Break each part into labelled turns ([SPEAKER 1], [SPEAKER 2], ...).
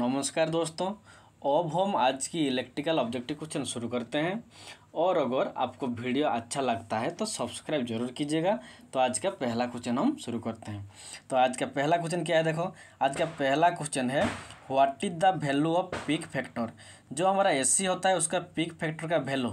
[SPEAKER 1] नमस्कार दोस्तों अब हम आज की इलेक्ट्रिकल ऑब्जेक्टिव क्वेश्चन शुरू करते हैं और अगर आपको वीडियो अच्छा लगता है तो सब्सक्राइब जरूर कीजिएगा तो आज का पहला क्वेश्चन हम शुरू करते हैं तो आज का पहला क्वेश्चन क्या है देखो आज का पहला क्वेश्चन है what is the value of peak factor जो हमारा एस होता है उसका पिक फैक्टर का वैल्यू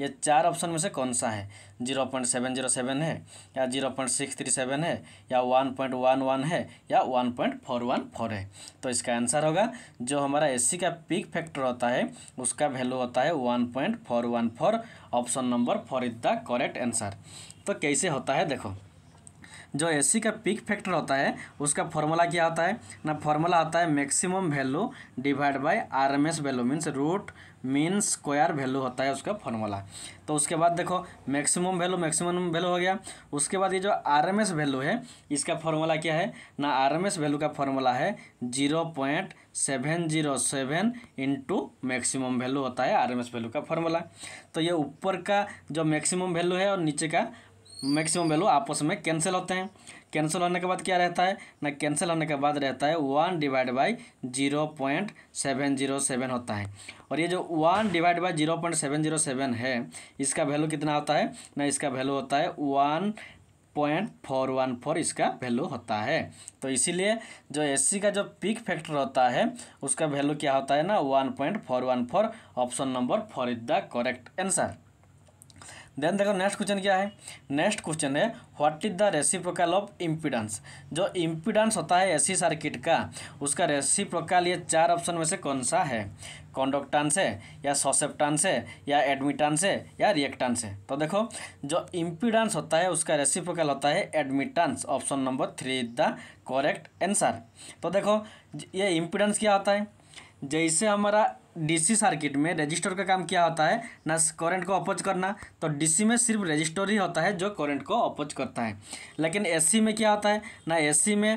[SPEAKER 1] ये चार ऑप्शन में से कौन सा है zero point seven zero seven है या zero point six three seven है या वन पॉइंट वन वन है या one point four one four है तो इसका आंसर होगा जो हमारा एस का पिक फैक्टर होता है उसका वैल्यू होता है one point four one four option number four is the correct answer तो कैसे होता है देखो जो ए का पिक फैक्टर होता है उसका फॉर्मूला क्या होता है ना फॉर्मूला होता है maximum value divide by R M S value means root mean square value होता है उसका फॉर्मूला तो उसके बाद देखो मैक्सिमम वैल्यू मैक्सिमम वैल्यू हो गया उसके बाद ये जो आर एम एस वैल्यू है इसका फॉर्मूला क्या है ना आर एम एस वैल्यू का फॉर्मूला है zero point seven zero seven into maximum value होता है आर एम एस वैल्यू का फॉर्मूला तो ये ऊपर का जो मैक्सिमम वैल्यू है और नीचे का मैक्सिमम वैल्यू आपस में कैंसिल होते हैं कैंसिल होने के बाद क्या रहता है ना कैंसिल होने के बाद रहता है one divide by zero point seven zero seven होता है और ये जो one divide by zero point seven zero seven है इसका वैल्यू कितना होता है ना इसका वैल्यू होता है one point four one four इसका वैल्यू होता है तो इसीलिए जो एससी का जो पिक फैक्टर होता है उसका वैल्यू क्या होता है ना one point four one four option number four is the correct answer then देखो नेक्स्ट क्वेश्चन क्या है नेक्स्ट क्वेश्चन है what is the reciprocal of impedance जो इम्पिडेंस होता है एसी सर्किट का उसका रेसिप्रोकल ये चार ऑप्शन में से कौन सा है कॉन्डक्टांस है या ससेप्टांस है या एडमिटांस है या रिएक्टांस है तो देखो जो इम्पिडेंस होता है उसका रेसिप्रोकल होता है admittance option number three is the correct answer तो देखो ये इम्पिडेंस क्या होता है जैसे हमारा डीसी सर्किट में रजिस्टर का काम क्या होता है ना करंट को अपोज करना तो डीसी में सिर्फ रजिस्टर ही होता है जो करंट को अपोज करता है लेकिन एसी में क्या होता है ना एसी में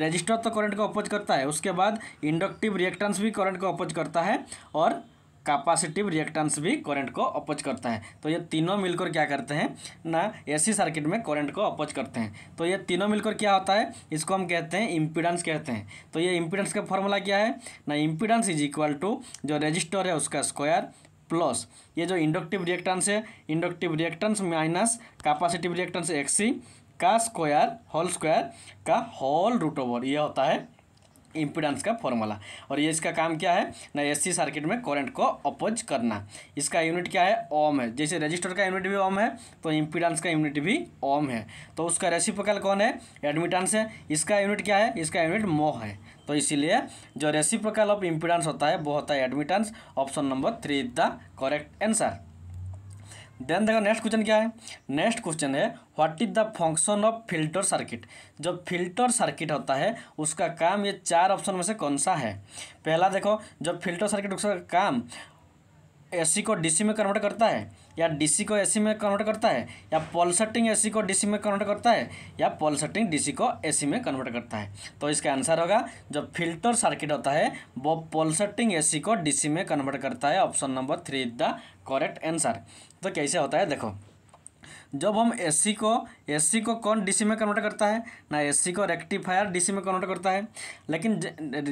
[SPEAKER 1] रजिस्टर तो करंट को अपोज करता है उसके बाद इंडक्टिव रिएक्टेंस भी करंट को अपोज करता है और कैपेसिटिव रिएक्टेंस भी करंट को अपोज करता है तो ये तीनों मिलकर क्या करते हैं ना एसी सर्किट में करंट को अपोज करते हैं तो ये तीनों मिलकर क्या होता है इसको हम कहते हैं इम्पीडेंस कहते हैं तो ये इंपीडेंस का फॉर्मूला क्या है ना इम्पीडेंस इज इक्वल टू जो रजिस्टर है उसका स्क्वायर प्लस ये जो इंडक्टिव रिएक्टेंस है inductive reactance minus capacitive reactance X C का स्क्वायर होल स्क्वायर का होल रूट ओवर ये होता है इम्पिडेंस का फॉर्मूला और ये इसका काम क्या है ना एसी सर्किट में करंट को अपोज करना इसका यूनिट क्या है ओम है जैसे रजिस्टर का यूनिट भी ओम है तो इम्पिडेंस का यूनिट भी ओम है तो उसका रेसिप्रोकल कौन है एडमिटेंस है इसका यूनिट क्या है इसका यूनिट मोह है तो इसीलिए जो रेसिप्रोकल ऑफ इम्पिडेंस होता है वो होता है admittance option number three is the correct answer then देखो नेक्स्ट क्वेश्चन क्या है नेक्स्ट क्वेश्चन है what is the function of filter circuit जब फिल्टर सर्किट होता है उसका काम ये चार ऑप्शन में से कौन सा है पहला देखो जब फिल्टर सर्किट उसका काम एसी को डीसी में कन्वर्ट करता है या डीसी को एसी में कन्वर्ट करता है या पॉलसटिंग एसी को डीसी में कन्वर्ट करता है या पॉलसटिंग डीसी को एसी में कन्वर्ट करता है तो इसका आंसर होगा जो फिल्टर सर्किट होता है वो पॉलसटिंग एसी को डीसी में कन्वर्ट करता है option number three is the correct answer तो कैसे होता है देखो जब हम सी को सी को कौन डी में कन्वर्ट करता है ना सी को रेक्टिफायर डी में कन्वर्ट करता है लेकिन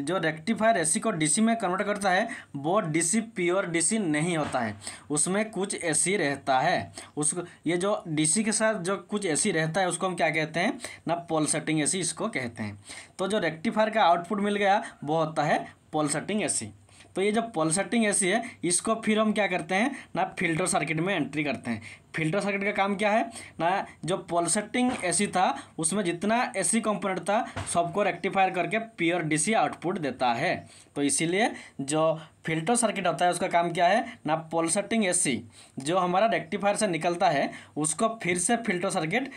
[SPEAKER 1] जो रेक्टिफायर सी को डी में कन्वर्ट करता है वो डी प्योर डी नहीं होता है उसमें कुछ सी रहता है उस ये जो डी के साथ जो कुछ सी रहता है उसको हम क्या कहते हैं ना पोल सेटिंग सी इसको कहते हैं तो जो रेक्टिफायर का आउटपुट मिल गया वो होता है पोल सेटिंग सी तो ये जो पल्सटिंग एसी है इसको फिर हम क्या करते हैं ना फिल्टर सर्किट में एंट्री करते हैं फिल्टर सर्किट का काम क्या है ना जो पल्सटिंग एसी था उसमें जितना एसी कंपोनेंट था सबको रेक्टिफायर करके प्योर डीसी आउटपुट देता है तो इसीलिए जो फिल्टर सर्किट होता है उसका काम क्या है ना पल्सटिंग एसी जो हमारा रेक्टिफायर से निकलता है उसको फिर से फिल्टर सर्किट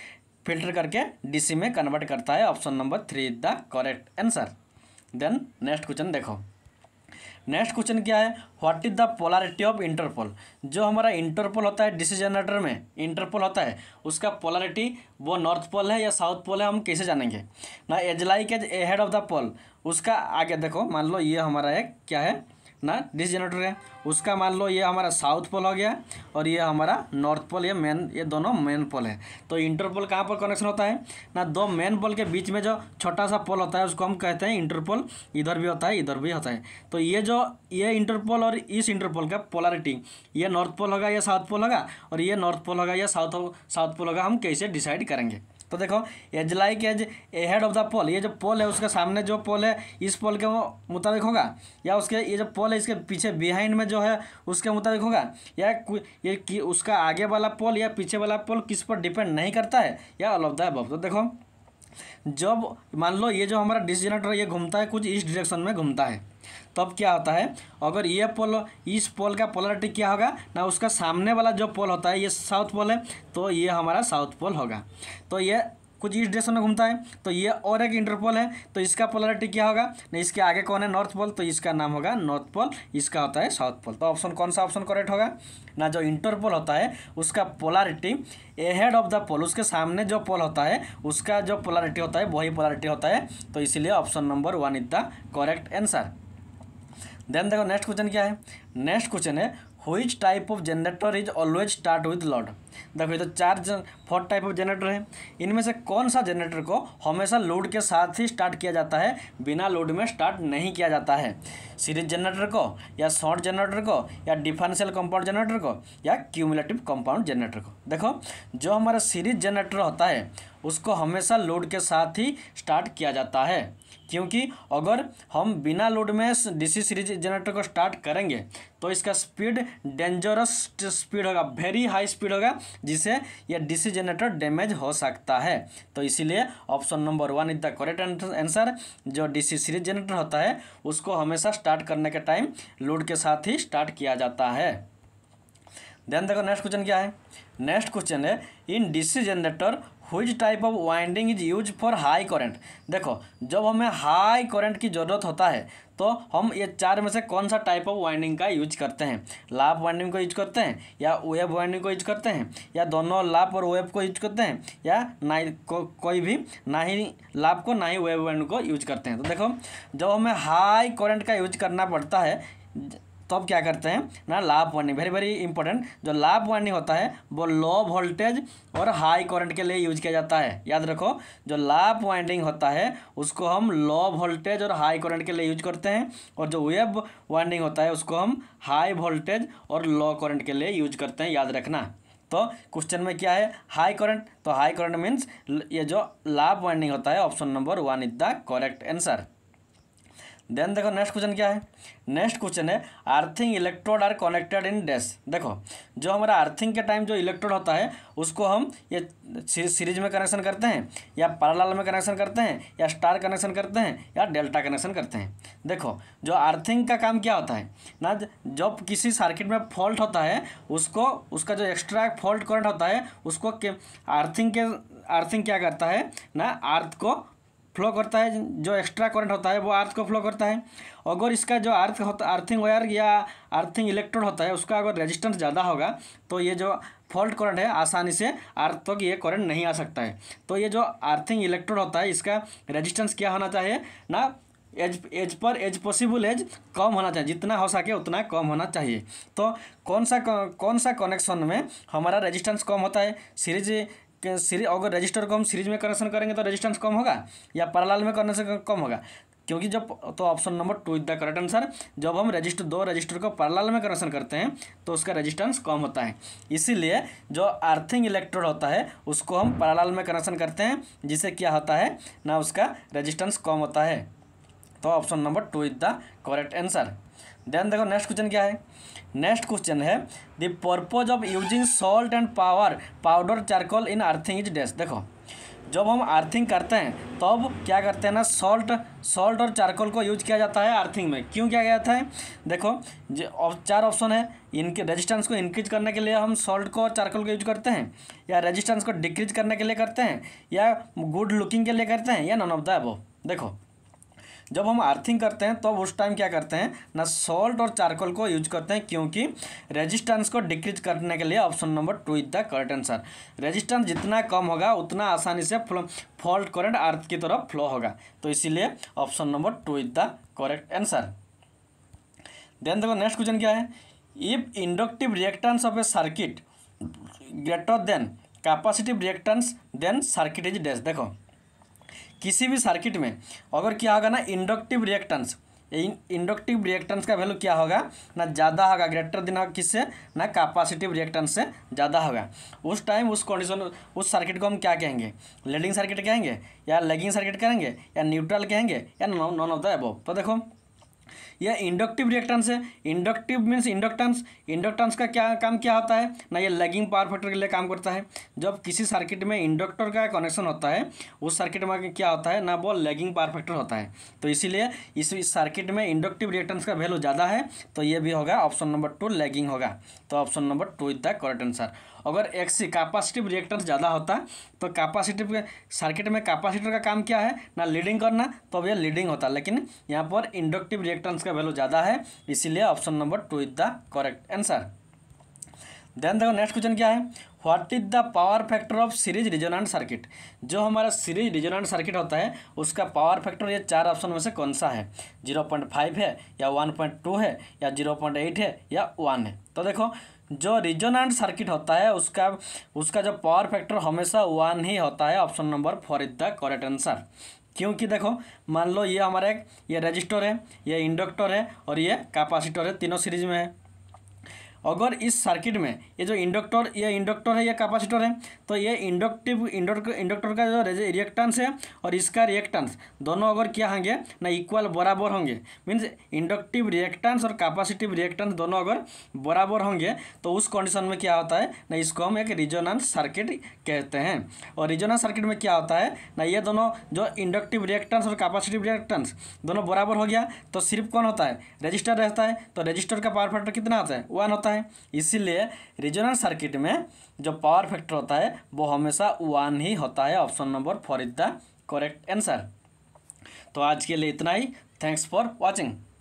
[SPEAKER 1] फिल्टर करके डीसी में कन्वर्ट करता है option number three is the correct answer then next question देखो नेक्स्ट क्वेश्चन क्या है what is the polarity of interpole जो हमारा इंटरपोल होता है डिसी जनरेटर में इंटरपोल होता है उसका पोलारिटी वो नॉर्थ पोल है या साउथ पोल है हम कैसे जानेंगे ना as like as ahead of the pole उसका आगे देखो मान लो ये हमारा एक क्या है ना डिस जनरेटर है उसका मान लो ये हमारा साउथ पोल हो गया और ये हमारा नॉर्थ पोल ये मेन ये दोनों मेन पोल है तो इंटरपोल कहाँ पर कनेक्शन होता है ना दो मेन पोल के बीच में जो छोटा सा पोल होता है उसको हम कहते हैं इंटरपोल इधर भी होता है इधर भी होता है तो ये जो ये इंटरपोल और इस इंटरपोल का पोलारिटी ये नॉर्थ पोल होगा या साउथ पोल होगा और ये नॉर्थ पोल होगा या साउथ साउथ पोल होगा हम कैसे डिसाइड करेंगे तो देखो as like as ahead of the pole ये जो पोल है उसके सामने जो पोल है इस पोल के मुताबिक होगा या उसके ये जो पोल है इसके पीछे बिहाइंड में जो है उसके मुताबिक होगा या ये कि उसका आगे वाला पोल या पीछे वाला पोल किस पर डिपेंड नहीं करता है या ऑल ऑफ द अब तो देखो जब मान लो ये जो हमारा डिस जनरेटर ये घूमता है कुछ इस डिरेक्शन में घूमता है तब क्या होता है अगर ये पोल इस पोल का पोलरिटी क्या होगा ना उसका सामने वाला जो पोल होता है ये साउथ पोल है तो ये हमारा साउथ पोल होगा तो ये कुछ इस डायरेक्शन में घूमता है तो ये और एक इंटरपोल है तो इसका पोलरिटी क्या होगा नहीं इसके आगे कौन है नॉर्थ पोल तो इसका नाम होगा नॉर्थ पोल इसका होता है साउथ पोल तो ऑप्शन कौन सा ऑप्शन करेक्ट होगा ना जो इंटरपोल होता है उसका polarity ahead of the pole उसके सामने जो पोल होता है उसका जो पोलरिटी होता है वही पोलरिटी होता है तो इसीलिए option number one is the correct answer then देखो नेक्स्ट क्वेश्चन क्या है नेक्स्ट क्वेश्चन है which type of generator is always start with load देखो ये तो चार फोर्थ टाइप ऑफ जनरेटर है इनमें से कौन सा जनरेटर को हमेशा लोड के साथ ही स्टार्ट किया जाता है बिना लोड में स्टार्ट नहीं किया जाता है सीरीज जनरेटर को या शॉर्ट जनरेटर को या डिफरेंशियल कंपाउंड जनरेटर को या क्यूमुलेटिव कंपाउंड जनरेटर को देखो जो हमारा सीरीज जनरेटर होता है उसको हमेशा लोड के साथ ही स्टार्ट किया जाता है क्योंकि अगर हम बिना लोड में डीसी सीरीज जनरेटर को स्टार्ट करेंगे तो इसका स्पीड डेंजरस स्पीड होगा वेरी हाई स्पीड होगा जिससे यह डीसी जनरेटर डैमेज हो सकता है तो इसीलिए option number one is the correct answer जो डीसी सीरीज जनरेटर होता है उसको हमेशा स्टार्ट करने के टाइम लोड के साथ ही स्टार्ट किया जाता है ध्यान देखो नेक्स्ट क्वेश्चन क्या है नेक्स्ट क्वेश्चन है in DC generator which type of winding is use for high current देखो जब हमें हाई करंट की ज़रूरत होता है तो हम ये चार में से कौन सा टाइप ऑफ वाइंडिंग का यूज करते हैं लाभ वाइंडिंग को यूज करते हैं या वेब वाइंडिंग को यूज करते हैं या दोनों लाभ और वेब को यूज करते हैं या ना ही को, कोई भी ना ही लाभ को ना ही वेब वाइंडिंग को यूज करते हैं तो देखो जब हमें हाई करंट का यूज करना पड़ता है तो अब क्या करते हैं ना लाभ वार्निंग वेरी वेरी इंपॉर्टेंट जो लाभ वार्निंग होता है वो लो वोल्टेज और हाई करंट के लिए यूज किया जाता है याद रखो जो लाभ वाइंडिंग होता है उसको हम लो वोल्टेज और हाई करंट के लिए यूज करते हैं और जो वेब वाइंडिंग होता है उसको हम हाई वोल्टेज और लो करंट के लिए यूज करते हैं याद रखना तो क्वेश्चन में क्या है हाई करंट तो हाई करंट मीन्स ये जो लाभ वाइंडिंग होता है option number one is the correct answer then देखो नेक्स्ट क्वेश्चन क्या है नेक्स्ट क्वेश्चन है earthing electrode are connected in dash देखो जो हमारा अर्थिंग के टाइम जो इलेक्ट्रोड होता है उसको हम ये सीरीज में कनेक्शन करते हैं या पैरेलल में कनेक्शन करते हैं या स्टार कनेक्शन करते हैं या डेल्टा कनेक्शन करते हैं देखो जो अर्थिंग का काम क्या होता है ना जब किसी सर्किट में फॉल्ट होता है उसको उसका जो एक्स्ट्रा फॉल्ट करंट होता है उसको अर्थिंग के अर्थिंग क्या करता है ना अर्थ को फ्लो करता है जो एक्स्ट्रा करंट होता है वो अर्थ को फ्लो करता है अगर इसका जो अर्थ होता अर्थिंग वायर या अर्थिंग इलेक्ट्रोड होता है उसका अगर रेजिस्टेंस ज़्यादा होगा तो ये जो फॉल्ट करंट है आसानी से अर्थ तक ये करंट नहीं आ सकता है तो ये जो अर्थिंग इलेक्ट्रोड होता है इसका रजिस्टेंस क्या होना चाहिए ना एज एज पर एज पॉसिबल एज कम होना चाहिए जितना हो सके उतना कम होना चाहिए तो कौन सा कौन सा कनेक्शन में हमारा रेजिस्टेंस कम होता है सीरीज सीरीज अगर रजिस्टर को हम सीरीज में कनेक्शन करेंगे तो रजिस्टेंस कम होगा या पैरालाल में करने से कम होगा क्योंकि जब तो option number two is the correct answer जब हम रजिस्टर दो रजिस्टर को पैरेलल में कनेक्शन करते हैं तो उसका रजिस्टेंस कम होता है इसीलिए जो अर्थिंग इलेक्ट्रोड होता है उसको हम पैरेलल में कनेक्शन करते हैं जिससे क्या होता है ना उसका रजिस्टेंस कम होता है तो option number two is the correct answer then देखो नेक्स्ट क्वेश्चन क्या है नेक्स्ट क्वेश्चन है the purpose of using salt and power powder charcoal in earthing is dash देखो जब हम अर्थिंग करते हैं तब तो क्या करते हैं ना सॉल्ट सॉल्ट और चारकोल को यूज किया जाता है अर्थिंग में क्यों किया जाता है देखो चार ऑप्शन है इनके रेजिस्टेंस को इंक्रीज करने के लिए हम सॉल्ट को और चारकोल को यूज करते हैं या रेजिस्टेंस को डिक्रीज करने के लिए करते हैं या गुड लुकिंग के लिए करते हैं या नन ऑफ द एबो देखो जब हम अर्थिंग करते हैं तब तो उस टाइम क्या करते हैं ना सॉल्ट और चारकोल को यूज करते हैं क्योंकि रेजिस्टेंस को डिक्रीज करने के लिए option number two is the correct answer resistance जितना कम होगा उतना आसानी से फॉल्ट करंट अर्थ की तरफ फ्लो होगा तो इसीलिए option number two is the correct answer then देखो नेक्स्ट क्वेश्चन क्या है if inductive reactance of a circuit greater than capacitive reactance then circuit is डेस्ट देखो किसी भी सर्किट में अगर क्या होगा ना इंडक्टिव रिएक्टेंस इंडक्टिव रिएक्टेंस का वैल्यू क्या होगा ना ज़्यादा होगा ग्रेटर दिन किससे ना कैपेसिटिव रिएक्टेंस से ज़्यादा होगा उस टाइम उस कंडीशन उस सर्किट को हम क्या कहेंगे लेडिंग सर्किट कहेंगे या लेगिंग सर्किट कहेंगे या न्यूट्रल कहेंगे या नॉन ऑफ द एबोव तो देखो यह इंडक्टिव रिएक्टेंस है इंडक्टिव मीन्स इंडक्टेंस इंडक्टेंस का क्या काम क्या होता है ना ये लैगिंग पावर फैक्टर के लिए काम करता है जब किसी सर्किट में इंडक्टर का कनेक्शन होता है उस सर्किट में क्या होता है ना वो लैगिंग पावर फैक्टर होता है तो इसीलिए इस सर्किट में इंडक्टिव रिएक्टेंस का वैल्यू ज़्यादा है तो ये भी होगा ऑप्शन नंबर टू लैगिंग होगा तो option number two is the correct answer अगर एक्सी कैपेसिटिव रिएक्टेंस ज़्यादा होता तो कैपेसिटिव सर्किट में कैपेसिटर का काम क्या है ना लीडिंग करना तो अब यह लीडिंग होता लेकिन यहाँ पर इंडक्टिव रिएक्टेंस का वैल्यू ज़्यादा है इसीलिए option number two is the correct answer then देखो नेक्स्ट क्वेश्चन क्या है what is the power factor of series resonant circuit जो हमारा सीरीज रिजोनेंट सर्किट होता है उसका पावर फैक्टर ये चार ऑप्शन में से कौन सा है जीरो पॉइंट फाइव है या वन पॉइंट टू है या जीरो पॉइंट एट है या वन है तो देखो जो रिजोनेंट सर्किट होता है उसका उसका जो पावर फैक्टर हमेशा वन ही होता है option number four is the correct answer क्योंकि देखो मान लो ये हमारा एक ये रजिस्टर है ये इंडक्टर है और ये कैपेसिटर है तीनों सीरीज में है अगर इस सर्किट में ये जो इंडक्टर ये इंडक्टर है या कैपेसिटर है तो ये इंडक्टिव इंडक्टर का जो रिएक्टेंस है और इसका रिएक्टेंस दोनों अगर क्या होंगे ना इक्वल बराबर होंगे मीन्स इंडक्टिव रिएक्टेंस और कैपेसिटिव रिएक्टेंस दोनों अगर बराबर होंगे तो उस कंडीशन में क्या होता है ना इसको हम एक रिजोनेंस सर्किट कहते हैं और रिजोनेंस सर्किट में क्या होता है ना ये दोनों जो इंडक्टिव रिएक्टेंस और कैपेसिटिव रिएक्टेंस दोनों बराबर हो गया तो सिर्फ कौन होता है रजिस्टर रहता है तो रजिस्टर का पावर फैक्टर कितना होता है वन होता है है इसीलिए रिजोनल सर्किट में जो पावर फैक्टर होता है वो हमेशा वन ही होता है option number four is the correct answer तो आज के लिए इतना ही थैंक्स फॉर वॉचिंग